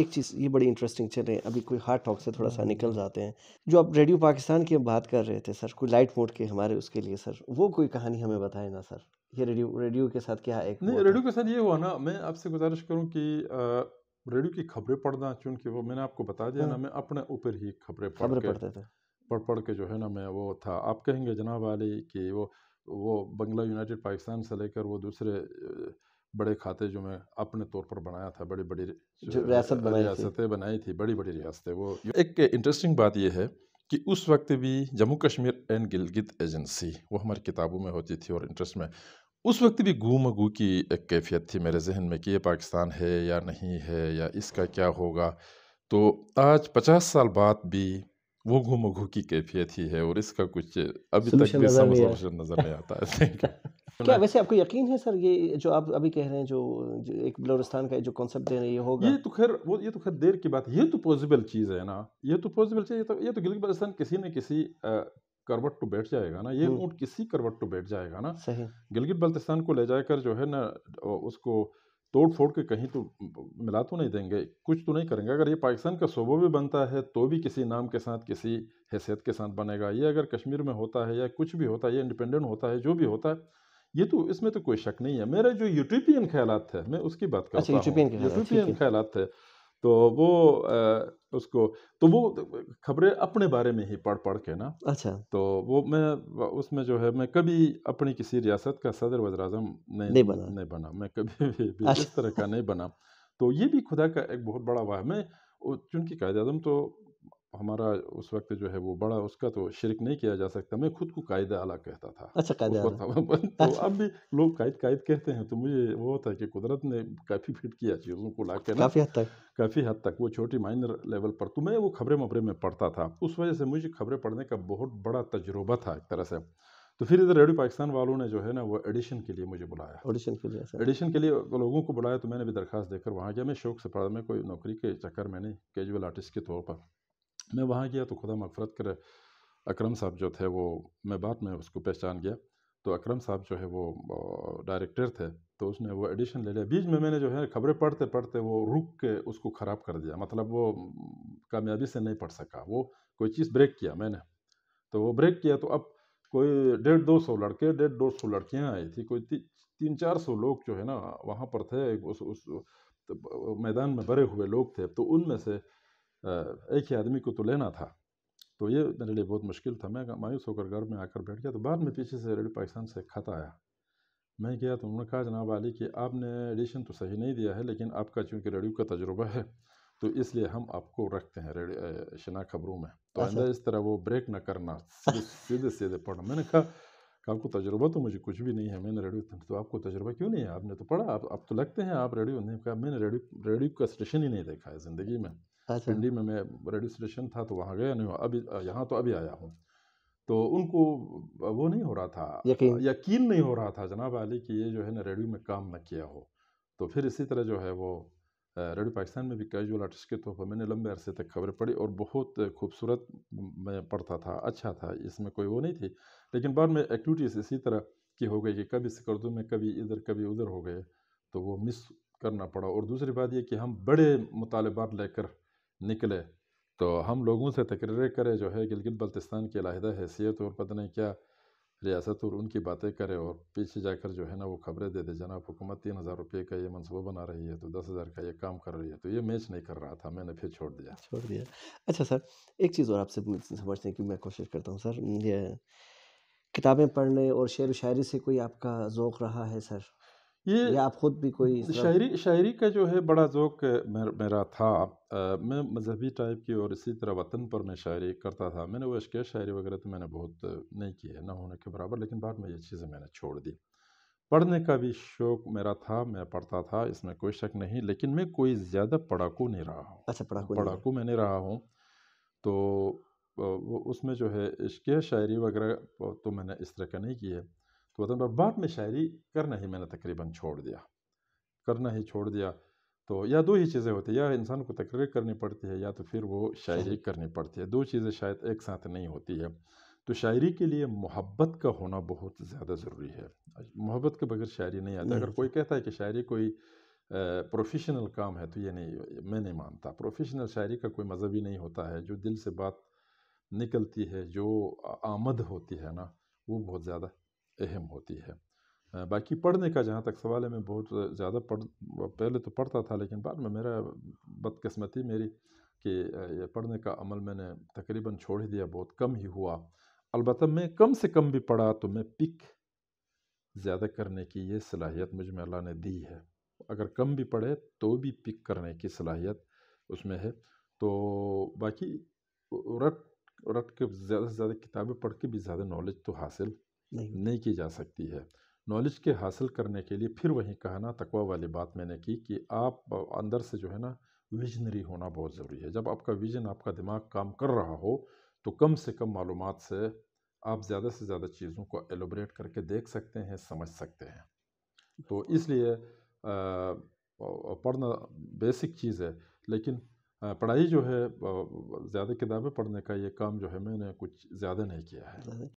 एक चीज़ ये बड़ी इंटरेस्टिंग है अभी कोई हार्ड टॉक से थोड़ा सा हाँ। निकल जाते हैं जो आप रेडियो पाकिस्तान की बात कर रहे थे सर कोई लाइट मोड के हमारे उसके लिए सर वो कोई कहानी हमें बताए ना सर ये रेडियो रेडियो के साथ क्या एक नहीं रेडियो के साथ ये हुआ ना मैं आपसे गुजारिश करूँ कि रेडियो की खबरें पढ़ना चूँकि वो मैंने आपको बता दिया ना हाँ। मैं अपने ऊपर ही खबरें खबरें पढ़ते थे पढ़ पढ़ के जो है ना मैं वो था आप कहेंगे जनाब वाली कि वो वो बंगला यूनाइटेड पाकिस्तान से लेकर वो दूसरे बड़े खाते जो मैं अपने तौर पर बनाया था बड़ी बड़ी रियासत बनाई रियासतें बनाई थी बड़ी बड़ी रियासतें वो एक इंटरेस्टिंग बात यह है कि उस वक्त भी जम्मू कश्मीर एंड गिलगित एजेंसी वो हमारी किताबों में होती थी और इंटरेस्ट में उस वक्त भी गुम गु की एक कैफियत थी मेरे जहन में कि ये पाकिस्तान है या नहीं है या इसका क्या होगा तो आज पचास साल बाद भी वो घूम घू की कैफियत ही है और इसका कुछ अभी तक भी समझ नज़र नहीं आता है तो क्या वैसे आपको यकीन है सर ये जो आप अभी कह रहे हैं जो, जो एक बलोरिस्तान का जो कॉन्सेप्ट दे रहे हैं ये होगा ये तो खैर वो ये तो खैर देर की बात ये तो पॉसिबल चीज़ है ना ये तो पॉसिबल चीज़ ये तो ये तो गिल बलोस्तान किसी न किसी करवट टू बैठ जाएगा ना ये हम्म। ऊँट किसी करवट टू बैठ जाएगा ना सही गिलगित बल्तिस्तान को ले जाकर जो है ना उसको तोड़ फोड़ के कहीं तो मिला तो नहीं देंगे कुछ तो नहीं करेंगे अगर ये पाकिस्तान का सूबा भी बनता है तो भी किसी नाम के साथ किसी हैसियत के साथ बनेगा ये अगर कश्मीर में होता है या कुछ भी होता है ये इंडिपेंडेंट होता है जो भी होता है ये तो इसमें तो कोई शक नहीं है मेरे जो यूट्रोपियन ख्याल थे मैं उसकी बात कर अच्छा, यूट्रोपियन ख्याल थे तो वो आ, उसको तो वो खबरें अपने बारे में ही पढ़ पढ़ के ना अच्छा तो वो मैं उसमें जो है मैं कभी अपनी किसी रियासत का सदर वजर अजम नहीं, नहीं बना नहीं बना मैं कभी भी, भी अच्छा। इस तरह का नहीं बना तो ये भी खुदा का एक बहुत बड़ा वाह मैं चूँकि कायद अजम तो हमारा उस वक्त जो है वो बड़ा उसका तो शिरक नहीं किया जा सकता मैं खुद को कायद आला कहता था अच्छा कायद तो, तो अच्छा। अब भी लोग कायद कायद कहते हैं तो मुझे वो होता है कि कुदरत ने काफ़ी फिट किया चीज़ों को ला के काफ़ी हद तक काफ़ी हद तक वो छोटी माइनर लेवल पर तो मैं वो खबरें मबरे में पढ़ता था उस वजह से मुझे खबरें पढ़ने का बहुत बड़ा तजुर्बा था एक तरह से तो फिर इधर रेडियो पाकिस्तान वालों ने जो है ना वो एडिशन के लिए मुझे बुलाया ऑडिशन के लिए एडिशन के लिए लोगों को बुलाया तो मैंने भी दरख्वास्त देकर वहाँ गया मैं शौक से पढ़ा मैं कोई नौकरी के चक्कर में नहीं कैजुअल आर्टिस्ट के तौर पर मैं वहाँ गया तो खुदा मफरत कर अक्रम साहब जो थे वो मैं बाद में उसको पहचान गया तो अक्रम साहब जो है वो डायरेक्टर थे तो उसने वो एडिशन ले लिया बीच में मैंने जो है खबरें पढ़ते पढ़ते वो रुक के उसको ख़राब कर दिया मतलब वो कामयाबी से नहीं पढ़ सका वो कोई चीज़ ब्रेक किया मैंने तो वो ब्रेक किया तो अब कोई डेढ़ दो सौ लड़के डेढ़ दो सौ लड़कियाँ आई थी कोई ती, तीन चार सौ लोग जो है ना वहाँ पर थे उस उस तो मैदान में भरे हुए लोग थे तो उनमें से एक ही आदमी को तो लेना था तो ये मेरे लिए बहुत मुश्किल था मैं मायूस होकर घर में आकर बैठ गया तो बाद में पीछे से रेडियो पाकिस्तान से खत आया मैं गया तो उन्होंने कहा जनाब आली कि आपने एडिशन तो सही नहीं दिया है लेकिन आपका चूँकि रेडियो का तजुर्बा है तो इसलिए हम आपको रखते हैं शना खबरों में तो आइंदा अच्छा। इस तरह वो ब्रेक ना करना सीधे सीधे, पढ़ना मैंने कहा कि आपको तजुर्बा तो मुझे कुछ भी नहीं है मैंने रेडियो तो, तो आपको तजुर्बा क्यों नहीं है आपने तो पढ़ा आप आप तो लगते हैं आप रेडियो नहीं कहा मैंने रेडियो रेडियो का स्टेशन ही नहीं देखा है ज़िंदगी में अच्छा हाँ दिल्ली में मैं रेडियो स्टेशन था तो वहाँ गया नहीं हुआ। अभी यहाँ तो अभी आया हूँ तो उनको वो नहीं हो रहा था यकीन यकीन नहीं हो रहा था जनाब अली कि ये जो है ना रेडियो में काम ना किया हो तो फिर इसी तरह जो है वो रेडियो पाकिस्तान में भी कैजुअल आर्टिस्ट के तौर पर मैंने लंबे अरसे तक खबरें पढ़ी और बहुत खूबसूरत मैं पढ़ता था अच्छा था इसमें कोई वो नहीं थी लेकिन बाद में एक्टिविटीज़ इसी तरह की हो गई कि कभी सिकर्दू में कभी इधर कभी उधर हो गए तो वो मिस करना पड़ा और दूसरी बात ये कि हम बड़े मुतालबात लेकर निकले तो हम लोगों से तकरीर करें जो है गिलगित बल्तिस्तान की अलादा हैसियत और पता नहीं क्या रियासत और उनकी बातें करें और पीछे जाकर जो है ना वो खबरें दे दे जनाब हुकूमत तीन हज़ार रुपये का ये मनसूबा बना रही है तो दस हज़ार का ये काम कर रही है तो ये मैच नहीं कर रहा था मैंने फिर छोड़ दिया छोड़ दिया अच्छा सर एक चीज़ और आपसे समझने की मैं कोशिश करता हूँ सर ये किताबें पढ़ने और शेर व शायरी से कोई आपका ओक़ रहा है सर ये या आप ख़ुद भी कोई शायरी शायरी का जो है बड़ा जोक मेरा था आ, मैं मजहबी टाइप की और इसी तरह वतन पर मैं शायरी करता था मैंने वो अशकिया शायरी वगैरह तो मैंने बहुत नहीं की है ना होने के बराबर लेकिन बाद में ये चीज़ें मैंने छोड़ दी पढ़ने का भी शौक मेरा था मैं पढ़ता था इसमें कोई शक नहीं लेकिन मैं कोई ज़्यादा पढ़ाकू नहीं रहा हूँ अच्छा पढ़ाकू पढ़ाकू मैं नहीं रहा हूँ तो उसमें जो है इश्क शायरी वगैरह तो मैंने इस तरह का नहीं की है तो वतन बाद में शायरी करना ही मैंने तकरीबन छोड़ दिया करना ही छोड़ दिया तो या दो ही चीज़ें होती हैं या इंसान को तकरीर करनी पड़ती है या तो फिर वो शायरी करनी पड़ती है दो चीज़ें शायद एक साथ नहीं होती है तो शायरी के लिए मोहब्बत का होना बहुत ज़्यादा ज़रूरी है मोहब्बत के बगैर शायरी नहीं आती अगर कोई कहता है कि शायरी कोई प्रोफेशनल काम है तो ये नहीं मैं नहीं मानता प्रोफेशनल शायरी का कोई मज़ा भी नहीं होता है जो दिल से बात निकलती है जो आमद होती है ना वो बहुत ज़्यादा अहम होती है बाकी पढ़ने का जहाँ तक सवाल है मैं बहुत ज़्यादा पढ़ पहले तो पढ़ता था लेकिन बाद में मेरा बदकस्मती मेरी कि ये पढ़ने का अमल मैंने तकरीबन छोड़ ही दिया बहुत कम ही हुआ अलबत् मैं कम से कम भी पढ़ा तो मैं पिक ज़्यादा करने की ये सलाहियत मुझ में अल्लाह ने दी है अगर कम भी पढ़े तो भी पिक करने की सलाहियत उसमें है तो बाकी रट रट के ज़्यादा से ज़्यादा किताबें पढ़ के भी ज़्यादा नॉलेज तो हासिल नहीं नहीं की जा सकती है नॉलेज के हासिल करने के लिए फिर वही कहना तकवा वाली बात मैंने की कि आप अंदर से जो है ना विजनरी होना बहुत ज़रूरी है जब आपका विजन आपका दिमाग काम कर रहा हो तो कम से कम मालूम से आप ज़्यादा से ज़्यादा चीज़ों को एलोबरेट करके देख सकते हैं समझ सकते हैं तो इसलिए पढ़ना बेसिक चीज़ है लेकिन पढ़ाई जो है ज़्यादा किताबें पढ़ने का ये काम जो है मैंने कुछ ज़्यादा नहीं किया है